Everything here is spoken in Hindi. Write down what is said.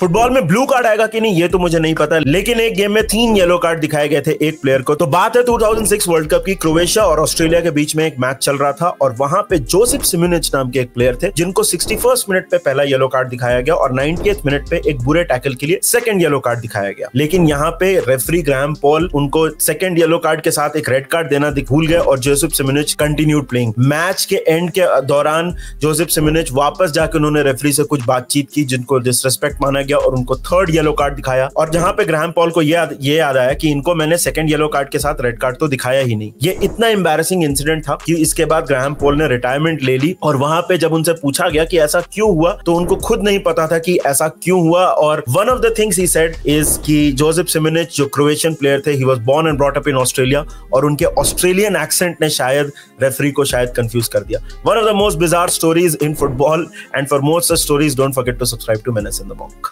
फुटबॉल में ब्लू कार्ड आएगा कि नहीं ये तो मुझे नहीं पता लेकिन एक गेम में तीन येलो कार्ड दिखाए गए थे एक प्लेयर को तो बात है 2006 वर्ल्ड कप की क्रोएशिया और ऑस्ट्रेलिया के बीच में एक मैच चल रहा था और वहां पे जोसिफ सिम्यूनिच नाम के एक प्लेयर थे जिनको सिक्सटी मिनट पे पहला येलो कार्ड दिखाया गया और नाइनटी मिनट पे एक बुरे टैकल के लिए सेकंड येलो कार्ड दिखाया गया लेकिन यहाँ पे रेफरी ग्राम पॉल उनको सेकंड येलो कार्ड के साथ एक रेड कार्ड देना भूल गए और Josip Simunic continued playing match के एंड के दौरान जोसिफ सिम्यूनिच वापस जाकर उन्होंने रेफरी से कुछ बातचीत की जिनको डिसरेस्पेक्ट माना गया और उनको थर्ड येलो कार्ड दिखाया और जहां पे ग्राहम पॉल को ये ये याद आया कि इनको मैंने सेकंड येलो कार्ड के साथ रेड कार्ड तो दिखाया ही नहीं ये इतना एम्बेसिंग इंसिडेंट था कि इसके बाद ग्राहम पॉल ने रिटायरमेंट ले ली और वहां पे जब उनसे पूछा गया कि ऐसा क्यों हुआ तो उनको खुद नहीं पता था कि ऐसा क्यों हुआ और one of the things he said is कि जोसेफ सिमिनिच जो क्रोएशियन प्लेयर थे he was born and brought up in Australia और उनके ऑस्ट्रेलियन एक्सेंट ने शायद रेफरी को शायद कंफ्यूज कर दिया one of the most bizarre stories in football and for most stories don't forget to subscribe to Menace in the बॉक